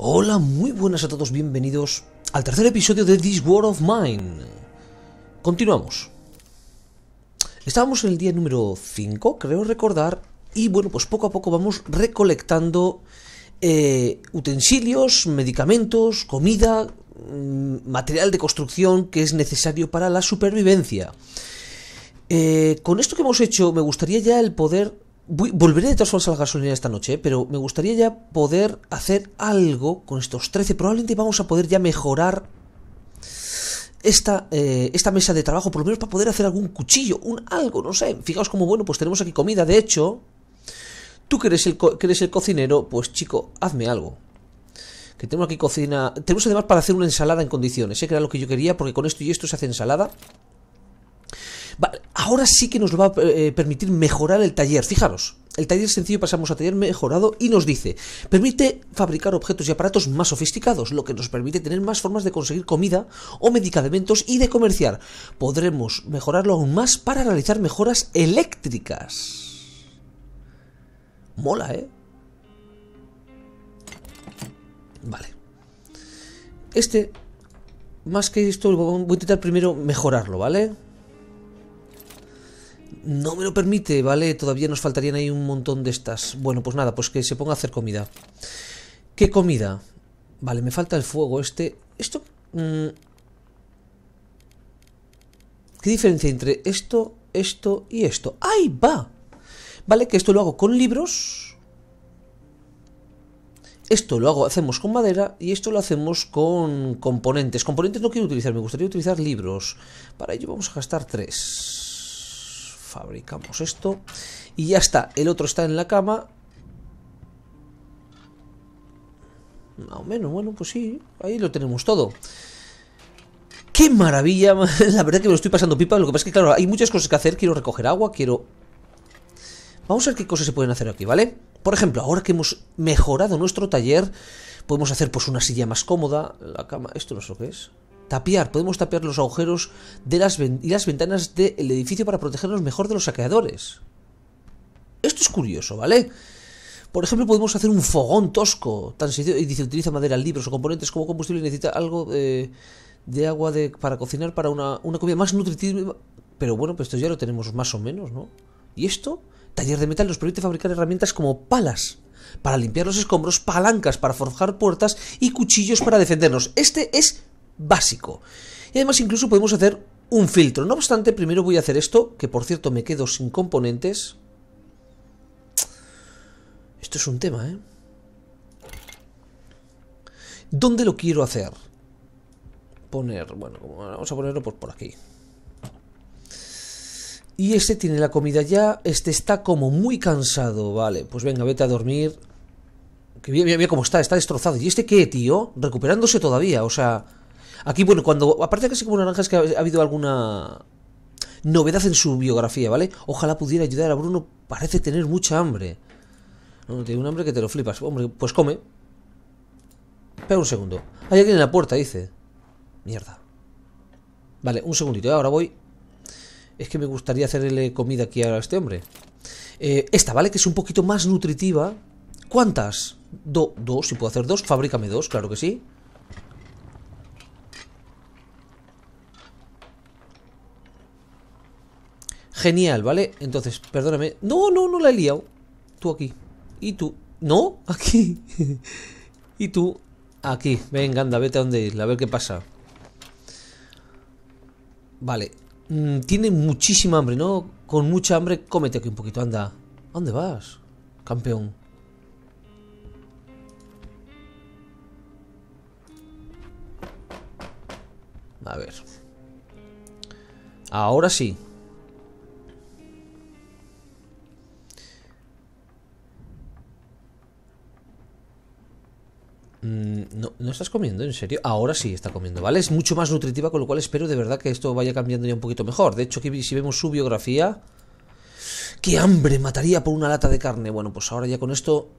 Hola, muy buenas a todos, bienvenidos al tercer episodio de This World of Mine. Continuamos. Estábamos en el día número 5, creo recordar, y bueno, pues poco a poco vamos recolectando eh, utensilios, medicamentos, comida, mm, material de construcción que es necesario para la supervivencia. Eh, con esto que hemos hecho, me gustaría ya el poder volveré de todas formas a la gasolina esta noche, ¿eh? pero me gustaría ya poder hacer algo con estos 13. Probablemente vamos a poder ya mejorar esta, eh, esta mesa de trabajo, por lo menos para poder hacer algún cuchillo, un algo, no sé. Fijaos como bueno, pues tenemos aquí comida. De hecho, tú que eres el, que eres el cocinero, pues chico, hazme algo. Que tengo aquí cocina. Tenemos además para hacer una ensalada en condiciones, ¿eh? que era lo que yo quería, porque con esto y esto se hace ensalada. Vale, ahora sí que nos va a eh, eh, permitir mejorar el taller. Fijaros, el taller sencillo pasamos a taller mejorado y nos dice, permite fabricar objetos y aparatos más sofisticados, lo que nos permite tener más formas de conseguir comida o medicamentos y de comerciar. Podremos mejorarlo aún más para realizar mejoras eléctricas. Mola, ¿eh? Vale. Este, más que esto, voy a intentar primero mejorarlo, ¿vale? no me lo permite, ¿vale? Todavía nos faltarían ahí un montón de estas. Bueno, pues nada, pues que se ponga a hacer comida. ¿Qué comida? Vale, me falta el fuego este. Esto... Mm, ¿Qué diferencia entre esto, esto y esto? ¡Ahí va! Vale, que esto lo hago con libros. Esto lo hago, hacemos con madera y esto lo hacemos con componentes. Componentes no quiero utilizar, me gustaría utilizar libros. Para ello vamos a gastar tres. Fabricamos esto. Y ya está. El otro está en la cama. Más o menos, bueno, pues sí. Ahí lo tenemos todo. ¡Qué maravilla! La verdad que me lo estoy pasando pipa. Lo que pasa es que, claro, hay muchas cosas que hacer. Quiero recoger agua, quiero... Vamos a ver qué cosas se pueden hacer aquí, ¿vale? Por ejemplo, ahora que hemos mejorado nuestro taller, podemos hacer pues una silla más cómoda. La cama... ¿Esto no sé lo que es? tapiar, podemos tapiar los agujeros de las y las ventanas del edificio para protegernos mejor de los saqueadores. Esto es curioso, ¿vale? Por ejemplo, podemos hacer un fogón tosco, tan sencillo, y dice, utiliza madera, libros o componentes como combustible y necesita algo de, eh, de agua de, para cocinar para una, una comida más nutritiva. Pero bueno, pues esto ya lo tenemos más o menos, ¿no? Y esto, taller de metal, nos permite fabricar herramientas como palas, para limpiar los escombros, palancas para forjar puertas y cuchillos para defendernos. Este es básico. Y además incluso podemos hacer un filtro. No obstante, primero voy a hacer esto, que por cierto me quedo sin componentes. Esto es un tema, ¿eh? ¿Dónde lo quiero hacer? Poner, bueno, vamos a ponerlo por, pues por aquí. Y este tiene la comida ya, este está como muy cansado, vale, pues venga, vete a dormir. Que mira, mira, mira cómo está, está destrozado. ¿Y este qué, tío? Recuperándose todavía, o sea... Aquí, bueno, cuando. Aparte que sí como naranja es que ha, habido alguna novedad en su biografía, ¿vale? Ojalá pudiera ayudar a Bruno. Parece tener mucha hambre. No, tiene un hambre que te lo flipas. Hombre, pues come. Espera un segundo. Hay alguien en la puerta, dice. Mierda. Vale, un segundito. ¿eh? Ahora voy. Es que me gustaría hacerle comida aquí a este hombre. Eh, esta, ¿vale? Que es un poquito más nutritiva. ¿Cuántas? dos, si puedo hacer dos. Fabrícame dos, claro que sí. Genial, ¿vale? Entonces, perdóname. No, no, no la he liado. Tú aquí. Y tú. No, aquí. y tú aquí. Venga, anda, vete a donde ir, a ver qué pasa. Vale. Mm, tiene muchísima hambre, ¿no? Con mucha hambre, cómete aquí un poquito, anda. ¿A dónde vas, campeón? A ver. Ahora sí. Mm, no, estás comiendo? ¿En serio? Ahora sí está comiendo, ¿vale? Es mucho más nutritiva, con lo cual espero de verdad que esto vaya cambiando ya un poquito mejor. De hecho, si vemos su biografía... ¡Qué hambre! Mataría por una lata de carne. Bueno, pues ahora ya con esto...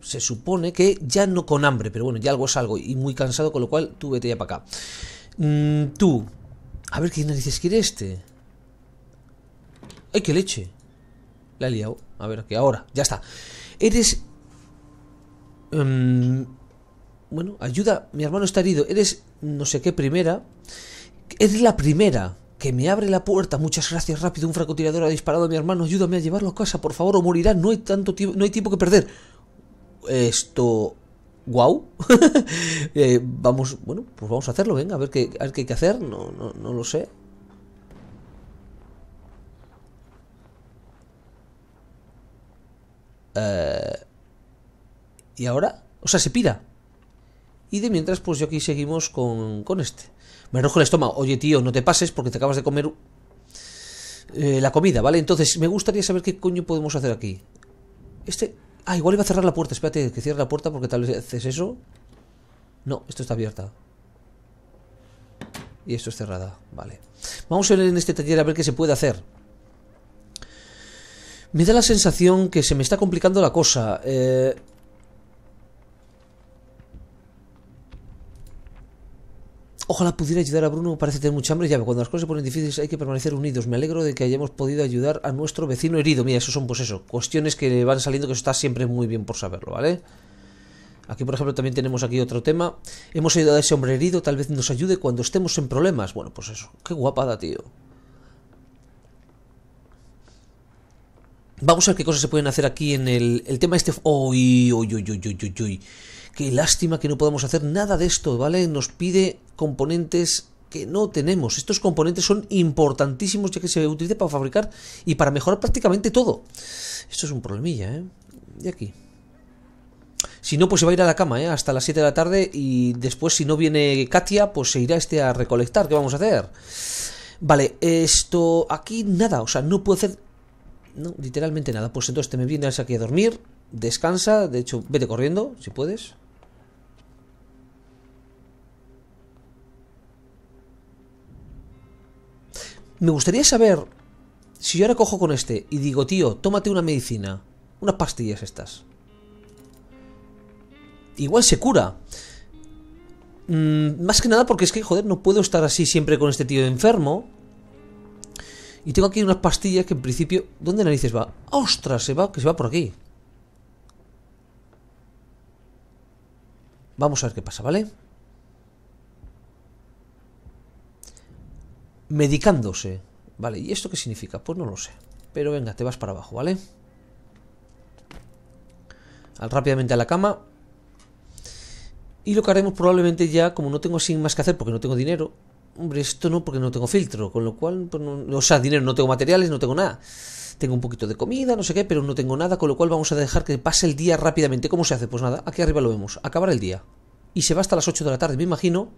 Se supone que ya no con hambre, pero bueno, ya algo es algo. Y muy cansado, con lo cual tú vete ya para acá. Mm, tú. A ver, ¿qué narices quiere este? ¡Ay, qué leche! La he liado. A ver, que ahora. Ya está. Eres Em, bueno, ayuda, mi hermano está herido, eres no sé qué primera. Eres la primera que me abre la puerta. Muchas gracias, rápido, un francotirador ha disparado a mi hermano, ayúdame a llevarlo a casa, por favor, o morirá, no hay tanto tiempo, no hay tiempo que perder. Esto wow eh, vamos bueno pues vamos a hacerlo venga a ver qué, hay que hacer no, no, no lo sé eh, ¿Y ahora? O sea, se pira. Y de mientras, pues yo aquí seguimos con, con este. Me enojo el estómago. Oye, tío, no te pases porque te acabas de comer eh, la comida, ¿vale? Entonces, me gustaría saber qué coño podemos hacer aquí. Este... Ah, igual iba a cerrar la puerta. Espérate, que cierre la puerta porque tal vez haces eso. No, esto está abierta. Y esto es cerrada, vale. Vamos a ver en este taller a ver qué se puede hacer. Me da la sensación que se me está complicando la cosa. Eh, Ojalá pudiera ayudar a Bruno, parece tener mucha hambre. Ya, cuando las cosas se ponen difíciles hay que permanecer unidos. Me alegro de que hayamos podido ayudar a nuestro vecino herido. Mira, eso son, pues eso, cuestiones que van saliendo que eso está siempre muy bien por saberlo, ¿vale? Aquí, por ejemplo, también tenemos aquí otro tema. Hemos ayudado a ese hombre herido, tal vez nos ayude cuando estemos en problemas. Bueno, pues eso, qué guapada, tío. Vamos a ver qué cosas se pueden hacer aquí en el, el tema este... ¡Uy, uy, uy, uy, uy, uy! Qué lástima que no podamos hacer nada de esto, ¿vale? Nos pide componentes que no tenemos. Estos componentes son importantísimos ya que se utilizan para fabricar y para mejorar prácticamente todo. Esto es un problemilla, ¿eh? Y aquí. Si no, pues se va a ir a la cama, ¿eh? Hasta las 7 de la tarde y después si no viene Katia, pues se irá este a recolectar. ¿Qué vamos a hacer? Vale, esto aquí nada, o sea, no puedo hacer no, literalmente nada. Pues entonces te me vienes aquí a dormir, descansa, de hecho, vete corriendo, si puedes. Me gustaría saber si yo ahora cojo con este y digo, tío, tómate una medicina, unas pastillas estas. Igual se cura. Mm, más que nada porque es que, joder, no puedo estar así siempre con este tío enfermo. Y tengo aquí unas pastillas que en principio... ¿Dónde narices va? ¡Ostras! Se va, que se va por aquí. Vamos a ver qué pasa, ¿vale? medicándose. Vale, ¿y esto qué significa? Pues no lo sé. Pero venga, te vas para abajo, ¿vale? Al, rápidamente a la cama. Y lo que haremos probablemente ya, como no tengo sin más que hacer porque no tengo dinero. Hombre, esto no porque no tengo filtro, con lo cual, pues no, o sea, dinero, no tengo materiales, no tengo nada. Tengo un poquito de comida, no sé qué, pero no tengo nada, con lo cual vamos a dejar que pase el día rápidamente. ¿Cómo se hace? Pues nada, aquí arriba lo vemos, acabar el día. Y se va hasta las 8 de la tarde, me imagino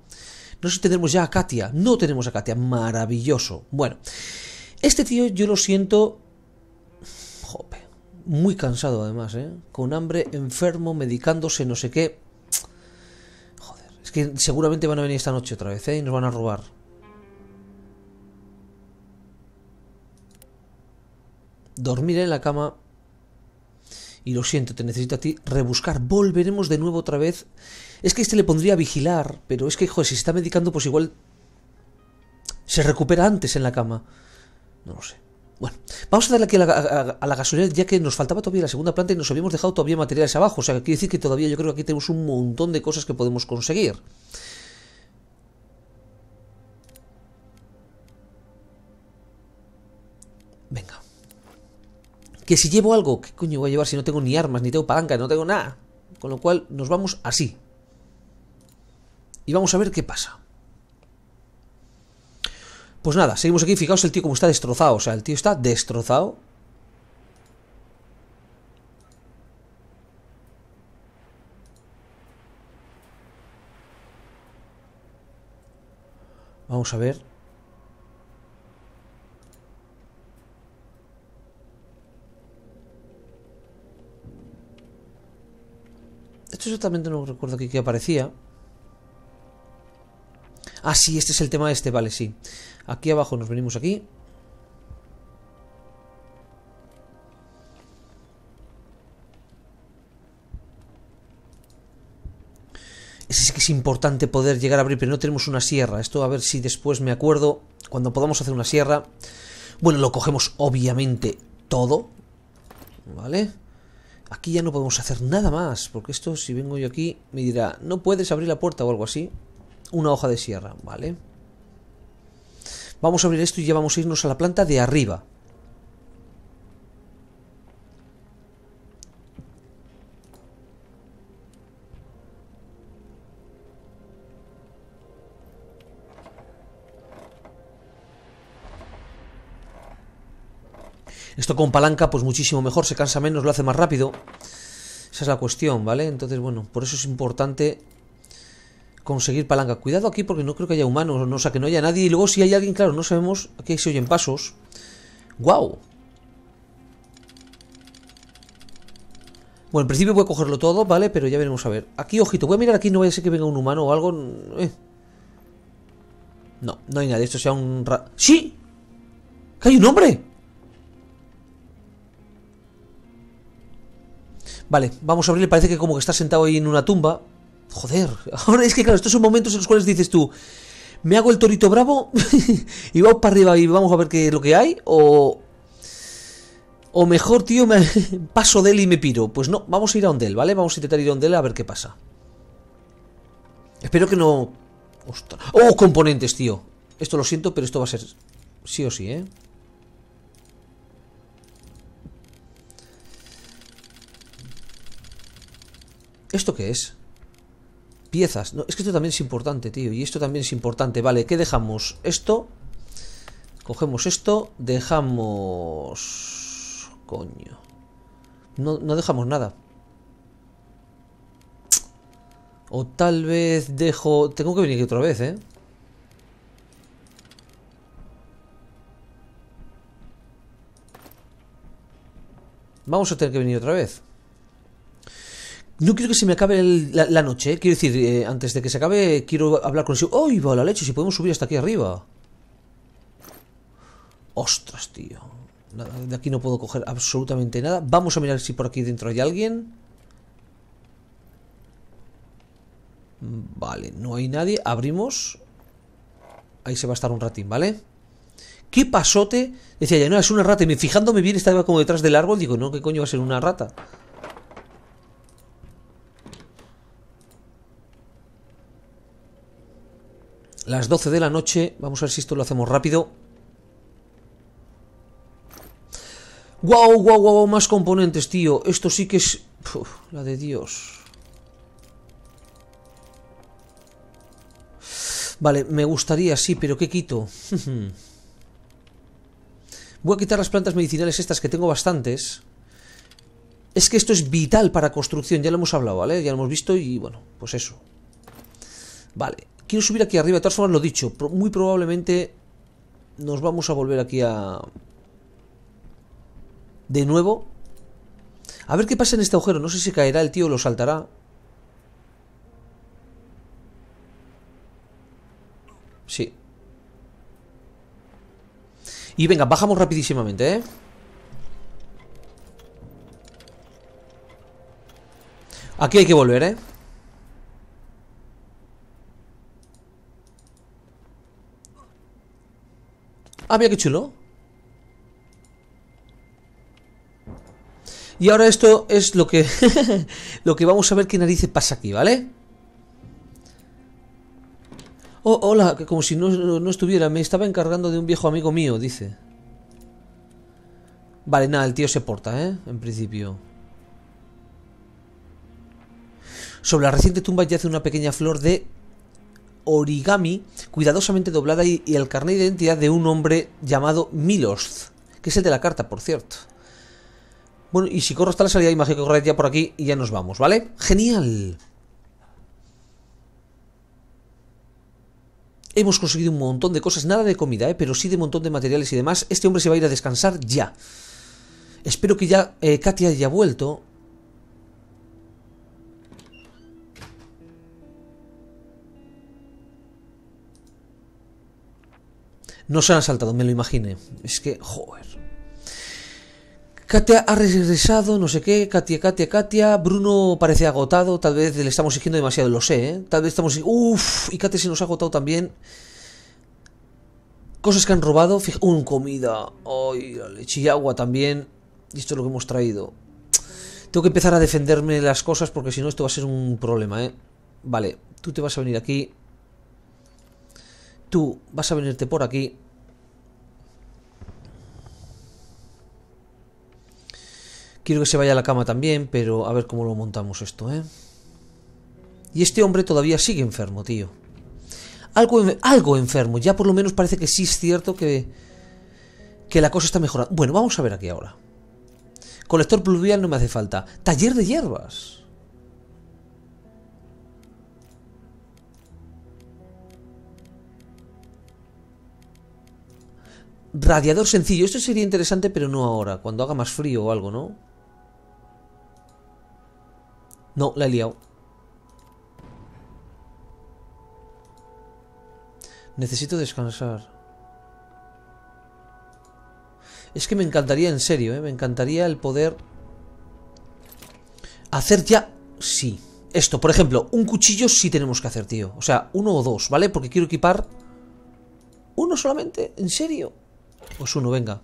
no sé si tenemos ya a Katia. No tenemos a Katia. Maravilloso. Bueno, este tío yo lo siento... Jope. Muy cansado además, ¿eh? Con hambre, enfermo, medicándose, no sé qué. Joder. Es que seguramente van a venir esta noche otra vez, ¿eh? Y nos van a robar. Dormir en la cama y lo siento, te necesito a ti rebuscar. Volveremos de nuevo otra vez es que este le pondría a vigilar, pero es que, joder, si está medicando, pues igual se recupera antes en la cama. No lo sé. Bueno, vamos a darle aquí a la, gasolina, ya que nos faltaba todavía la segunda planta y nos habíamos dejado todavía materiales abajo. O sea, quiere decir que todavía yo creo que aquí tenemos un montón de cosas que podemos conseguir. Venga. Que si llevo algo, ¿qué coño voy a llevar si no tengo ni armas, ni tengo palanca, no tengo nada? Con lo cual nos vamos así y vamos a ver qué pasa. Pues nada, seguimos aquí. Fijaos el tío como está destrozado. O sea, el tío está destrozado. Vamos a ver. Esto exactamente no recuerdo aquí que aparecía. Ah, sí, este es el tema este, vale, sí. Aquí abajo nos venimos aquí. Es que es importante poder llegar a abrir, pero no tenemos una sierra. Esto a ver si después me acuerdo, cuando podamos hacer una sierra. Bueno, lo cogemos obviamente todo, ¿vale? Aquí ya no podemos hacer nada más, porque esto si vengo yo aquí me dirá, no puedes abrir la puerta o algo así una hoja de sierra, ¿vale? Vamos a abrir esto y ya vamos a irnos a la planta de arriba. Esto con palanca, pues muchísimo mejor, se cansa menos, lo hace más rápido. Esa es la cuestión, ¿vale? Entonces, bueno, por eso es importante conseguir palanca. Cuidado aquí porque no creo que haya humanos, no, o sea, que no haya nadie. Y luego si hay alguien, claro, no sabemos, aquí se oyen pasos. ¡Guau! Bueno, en principio voy a cogerlo todo, ¿vale? Pero ya veremos a ver. Aquí, ojito, voy a mirar aquí, no vaya a ser que venga un humano o algo. Eh. No, no hay nadie, esto sea un... ¡Sí! ¡Que hay un hombre! Vale, vamos a abrirle. parece que como que está sentado ahí en una tumba Joder, ahora es que claro, estos son momentos en los cuales dices tú, ¿me hago el torito bravo y vamos para arriba y vamos a ver qué lo que hay? O, o mejor, tío, paso de él y me piro. Pues no, vamos a ir a donde él, ¿vale? Vamos a intentar ir a él a ver qué pasa. Espero que no... Ostras. ¡Oh, componentes, tío! Esto lo siento, pero esto va a ser sí o sí, ¿eh? ¿Esto qué es? piezas. No, es que esto también es importante, tío. Y esto también es importante. Vale, ¿qué dejamos? Esto. Cogemos esto. Dejamos... Coño. No, no dejamos nada. O tal vez dejo... Tengo que venir aquí otra vez, ¿eh? Vamos a tener que venir otra vez no quiero que se me acabe la, noche. ¿eh? Quiero decir, eh, antes de que se acabe, quiero hablar con el... ¡Oh, va la leche! Si podemos subir hasta aquí arriba. ¡Ostras, tío! De aquí no puedo coger absolutamente nada. Vamos a mirar si por aquí dentro hay alguien. Vale, no hay nadie. Abrimos. Ahí se va a estar un ratín, ¿vale? ¿Qué pasote? Decía ya, no, es una rata. Y me, fijándome bien estaba como detrás del árbol. Digo, no, ¿qué coño va a ser una rata? las 12 de la noche. Vamos a ver si esto lo hacemos rápido. ¡Guau, guau, guau! Más componentes, tío. Esto sí que es... la de Dios. Vale, me gustaría, sí, pero ¿qué quito? Voy a quitar las plantas medicinales estas que tengo bastantes. Es que esto es vital para construcción, ya lo hemos hablado, ¿vale? Ya lo hemos visto y bueno, pues eso. Vale, Quiero subir aquí arriba, de todas formas lo dicho, muy probablemente nos vamos a volver aquí a... De nuevo. A ver qué pasa en este agujero, no sé si caerá el tío o lo saltará. Sí. Y venga, bajamos rapidísimamente, ¿eh? Aquí hay que volver, ¿eh? Ah, qué chulo. Y ahora esto es lo que lo que vamos a ver qué narices pasa aquí, ¿vale? Oh, hola, como si no, no, estuviera, me estaba encargando de un viejo amigo mío, dice. Vale, nada, el tío se porta, ¿eh? En principio. Sobre la reciente tumba hace una pequeña flor de origami cuidadosamente doblada y, el carnet de identidad de un hombre llamado Milost, que es el de la carta, por cierto. Bueno, y si corro hasta la salida, imagino que correr, ya por aquí y ya nos vamos, ¿vale? ¡Genial! Hemos conseguido un montón de cosas, nada de comida, ¿eh? pero sí de montón de materiales y demás. Este hombre se va a ir a descansar ya. Espero que ya eh, Katia haya vuelto No se han saltado, me lo imaginé. Es que, joder. Katia ha regresado, no sé qué, Katia, Katia, Katia. Bruno parece agotado, tal vez le estamos exigiendo demasiado, lo sé, ¿eh? Tal vez estamos. Uff, y Katia se nos ha agotado también. Cosas que han robado, Fija... un comida, ay, leche y agua también. Y esto es lo que hemos traído. Tengo que empezar a defenderme las cosas porque si no esto va a ser un problema, ¿eh? Vale, tú te vas a venir aquí. Tú vas a venirte por aquí. Quiero que se vaya a la cama también, pero a ver cómo lo montamos esto, ¿eh? Y este hombre todavía sigue enfermo, tío. Algo, algo enfermo. Ya por lo menos parece que sí es cierto que, que la cosa está mejorando. Bueno, vamos a ver aquí ahora. Colector pluvial no me hace falta. Taller de hierbas. Radiador sencillo. Esto sería interesante, pero no ahora. Cuando haga más frío o algo, ¿no? No, la he liado. Necesito descansar. Es que me encantaría, en serio, ¿eh? me encantaría el poder hacer ya... Sí. Esto, por ejemplo, un cuchillo sí tenemos que hacer, tío. O sea, uno o dos, ¿vale? Porque quiero equipar... Uno solamente, en serio. Osuno, venga.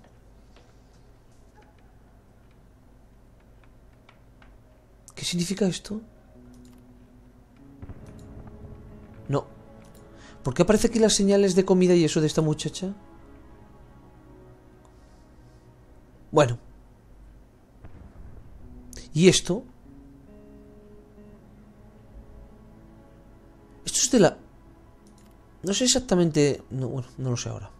¿Qué significa esto? No. ¿Por qué aparece aquí las señales de comida y eso de esta muchacha? Bueno. ¿Y esto? Esto es de la... No sé exactamente... No, bueno, no lo sé ahora.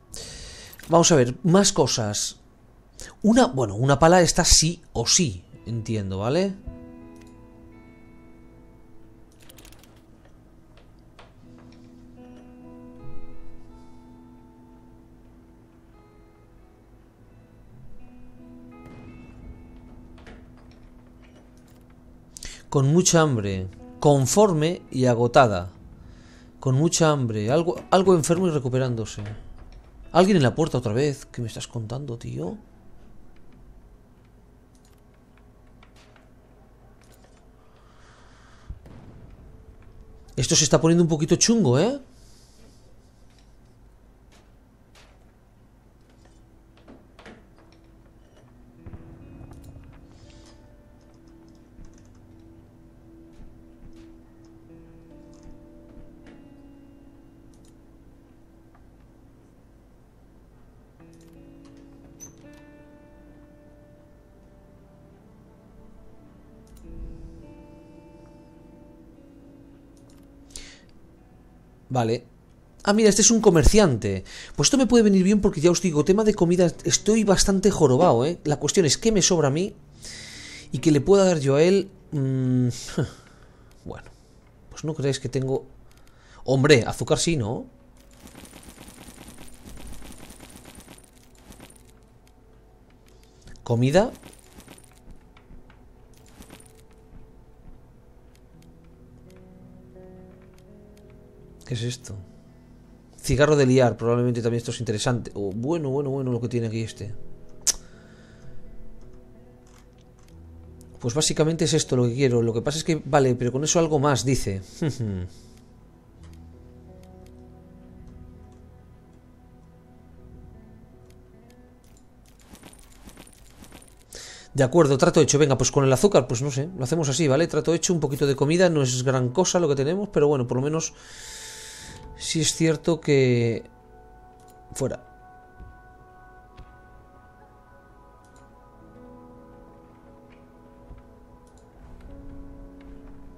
Vamos a ver, más cosas. Una, bueno, una pala está sí o sí, entiendo, ¿vale? Con mucha hambre, conforme y agotada. Con mucha hambre, algo, algo enfermo y recuperándose. Alguien en la puerta otra vez. ¿Qué me estás contando, tío? Esto se está poniendo un poquito chungo, ¿eh? Vale. Ah, mira, este es un comerciante. Pues esto me puede venir bien porque ya os digo, tema de comida, estoy bastante jorobado, ¿eh? La cuestión es qué me sobra a mí y que le pueda dar yo a él... Mm, bueno, pues no creéis que tengo... Hombre, azúcar sí, ¿no? Comida, ¿Qué es esto? Cigarro de liar, probablemente también esto es interesante. O oh, bueno, bueno, bueno lo que tiene aquí este. Pues básicamente es esto lo que quiero. Lo que pasa es que, vale, pero con eso algo más, dice. De acuerdo, trato hecho. Venga, pues con el azúcar, pues no sé, lo hacemos así, ¿vale? Trato hecho, un poquito de comida, no es gran cosa lo que tenemos, pero bueno, por lo menos si es cierto que... Fuera.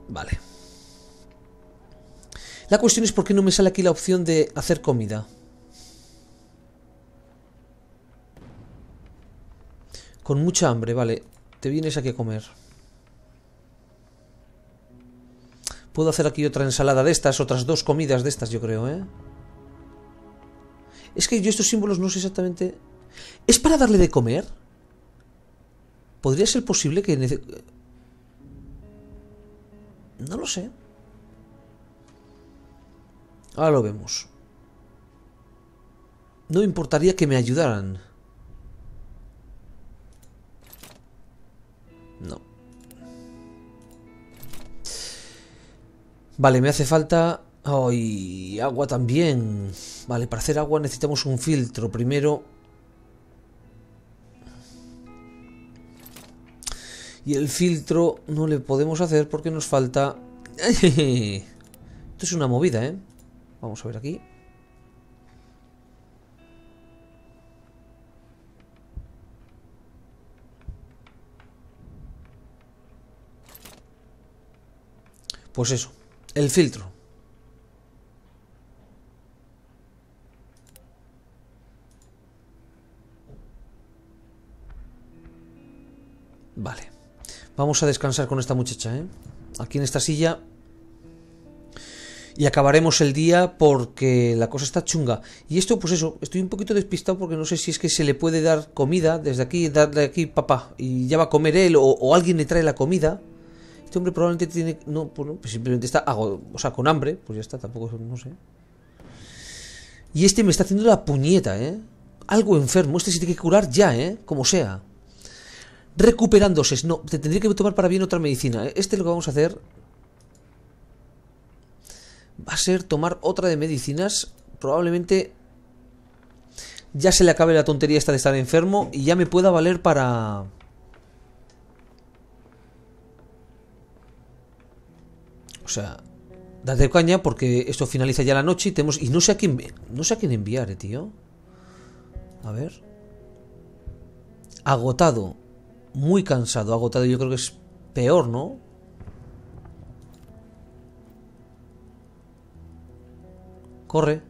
Vale. La cuestión es por qué no me sale aquí la opción de hacer comida. Con mucha hambre, vale. Te vienes a a comer. Puedo hacer aquí otra ensalada de estas, otras dos comidas de estas, yo creo, ¿eh? Es que yo estos símbolos no sé exactamente... ¿Es para darle de comer? ¿Podría ser posible que... No lo sé. Ahora lo vemos. No importaría que me ayudaran. No. Vale, me hace falta... ¡Ay! agua también. Vale, para hacer agua necesitamos un filtro. Primero... Y el filtro no le podemos hacer porque nos falta... Esto es una movida, ¿eh? Vamos a ver aquí. Pues eso el filtro. Vale. Vamos a descansar con esta muchacha, ¿eh? Aquí en esta silla. Y acabaremos el día porque la cosa está chunga. Y esto, pues eso, estoy un poquito despistado porque no sé si es que se le puede dar comida desde aquí, darle aquí papá y ya va a comer él o, o alguien le trae la comida. Este hombre probablemente tiene. No, pues, pues simplemente está. o sea, con hambre, pues ya está, tampoco, no sé. Y este me está haciendo la puñeta, ¿eh? Algo enfermo. Este se tiene que curar ya, ¿eh? Como sea. Recuperándose. No, te tendría que tomar para bien otra medicina. ¿eh? Este lo que vamos a hacer. Va a ser tomar otra de medicinas. Probablemente. Ya se le acabe la tontería esta de estar enfermo. Y ya me pueda valer para. O sea, date caña porque esto finaliza ya la noche y tenemos. Y no sé a quién. No sé a quién enviar, eh, tío. A ver. Agotado. Muy cansado. Agotado yo creo que es peor, ¿no? Corre.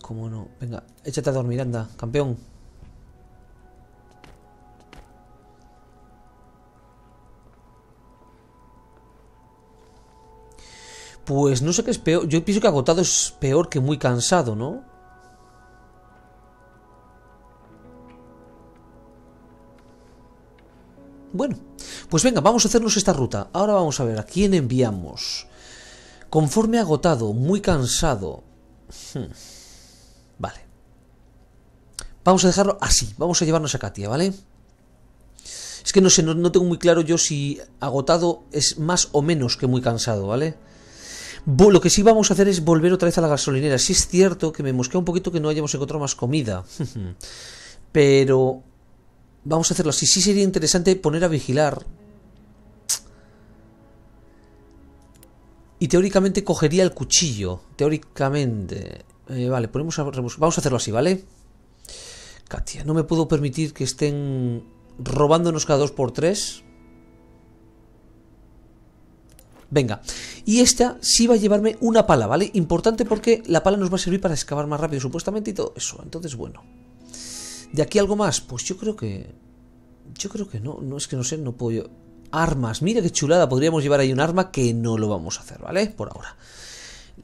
¿Cómo no? Venga, échate a dormir, anda, campeón. Pues no sé qué es peor. Yo pienso que agotado es peor que muy cansado, ¿no? Bueno, pues venga, vamos a hacernos esta ruta. Ahora vamos a ver a quién enviamos. Conforme agotado, muy cansado. Hmm. Vale. Vamos a dejarlo así. Vamos a llevarnos a Katia, ¿vale? Es que no sé, no, tengo muy claro yo si agotado es más o menos que muy cansado, ¿vale? vale lo que sí vamos a hacer es volver otra vez a la gasolinera. Sí es cierto que me mosquea un poquito que no hayamos encontrado más comida. Pero vamos a hacerlo así. Sí sería interesante poner a vigilar. Y teóricamente cogería el cuchillo. Teóricamente. Eh, vale, ponemos a, vamos a hacerlo así, ¿vale? Katia, no me puedo permitir que estén robándonos cada dos por tres. Venga, y esta sí va a llevarme una pala, ¿vale? Importante porque la pala nos va a servir para excavar más rápido supuestamente y todo eso. Entonces, bueno. ¿De aquí algo más? Pues yo creo que... Yo creo que no, no es que no sé, no puedo... Armas, mira qué chulada, podríamos llevar ahí un arma que no lo vamos a hacer, ¿vale? Por ahora.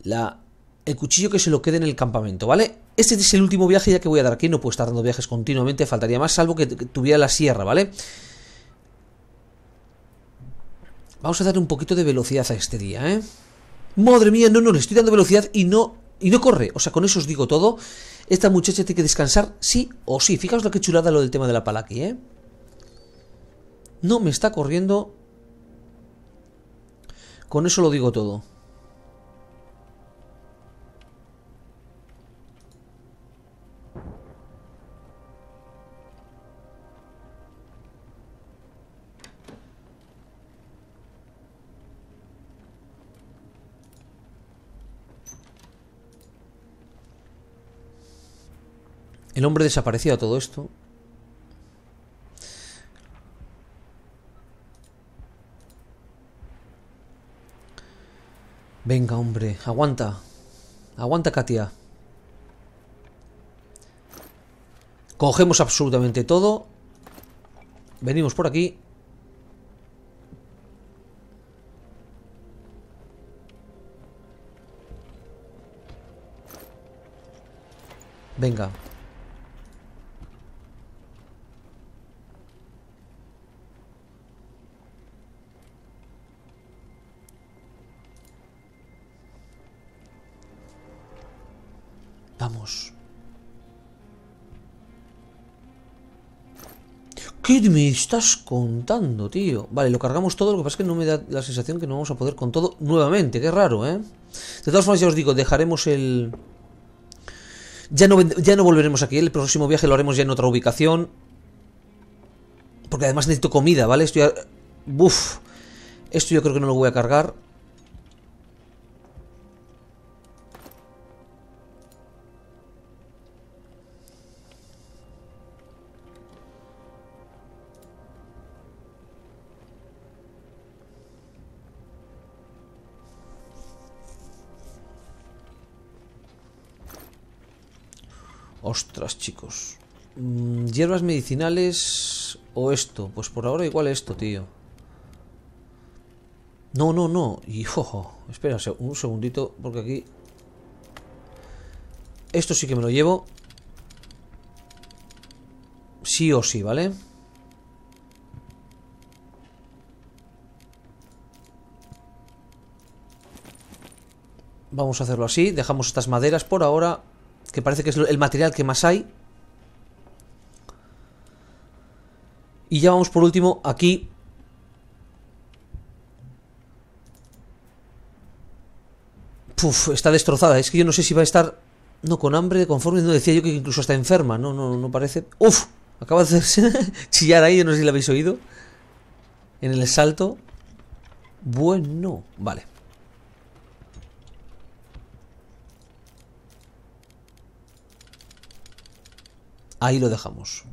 La... El cuchillo que se lo quede en el campamento, ¿vale? Este es el último viaje ya que voy a dar aquí, no puedo estar dando viajes continuamente, faltaría más, salvo que tuviera la sierra, ¿vale? vale Vamos a dar un poquito de velocidad a este día, ¿eh? Madre mía, no, no, le estoy dando velocidad y no, y no corre. O sea, con eso os digo todo. Esta muchacha tiene que descansar sí o sí. Fijaos lo que chulada lo del tema de la pala aquí, ¿eh? No me está corriendo. Con eso lo digo todo. El hombre desapareció a todo esto. Venga, hombre, aguanta. Aguanta, Katia. Cogemos absolutamente todo. Venimos por aquí. Venga. me estás contando, tío? Vale, lo cargamos todo, lo que pasa es que no me da la sensación que no vamos a poder con todo nuevamente. Qué raro, ¿eh? De todas formas, ya os digo, dejaremos el... Ya no, ya no volveremos aquí, el próximo viaje lo haremos ya en otra ubicación. Porque además necesito comida, ¿vale? esto ya, Esto yo creo que no lo voy a cargar. Ostras, chicos. Mm, hierbas medicinales o esto. Pues por ahora igual esto, tío. No, no, no. Hijo, espera un segundito porque aquí... Esto sí que me lo llevo. Sí o sí, ¿vale? Vamos a hacerlo así. Dejamos estas maderas por ahora que parece que es el material que más hay. Y ya vamos por último aquí. Puf, está destrozada. Es que yo no sé si va a estar... No, con hambre, conforme, no decía yo que incluso está enferma. No, no, no parece... Uf, acaba de hacerse chillar ahí, yo no sé si la habéis oído. En el salto. Bueno, vale. ahí lo dejamos.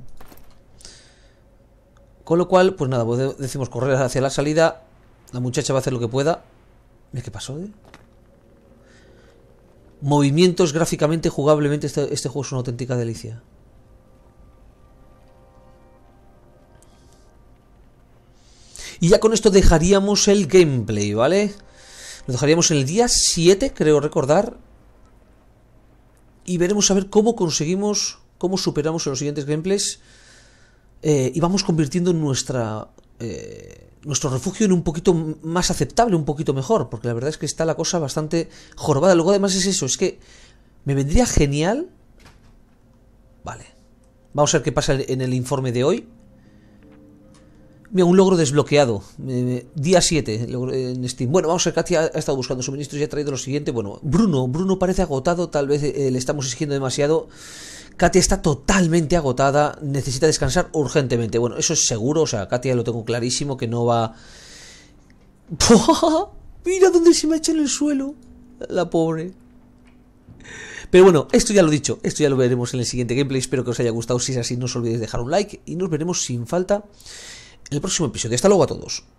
Con lo cual, pues nada, pues decimos correr hacia la salida. La muchacha va a hacer lo que pueda. ¿Mira qué pasó, eh. Movimientos gráficamente, jugablemente, este, este, juego es una auténtica delicia. Y ya con esto dejaríamos el gameplay, ¿vale? Nos dejaríamos en el día 7, creo recordar. Y veremos a ver cómo conseguimos cómo superamos en los siguientes gameplays eh, y vamos convirtiendo nuestra, eh, nuestro refugio en un poquito más aceptable, un poquito mejor, porque la verdad es que está la cosa bastante jorobada. Luego además es eso, es que me vendría genial... Vale. Vamos a ver qué pasa en el informe de hoy. Mira, un logro desbloqueado. Eh, día 7 en Steam. Bueno, vamos a ver, Katia ha estado buscando suministros y ha traído lo siguiente. Bueno, Bruno, Bruno parece agotado, tal vez le estamos exigiendo demasiado. Katia está totalmente agotada, necesita descansar urgentemente. Bueno, eso es seguro, o sea, Katia lo tengo clarísimo que no va... Mira dónde se me ha en el suelo. La pobre. Pero bueno, esto ya lo he dicho, esto ya lo veremos en el siguiente gameplay. Espero que os haya gustado. Si es así, no os olvidéis de dejar un like y nos veremos sin falta en el próximo episodio. Hasta luego a todos.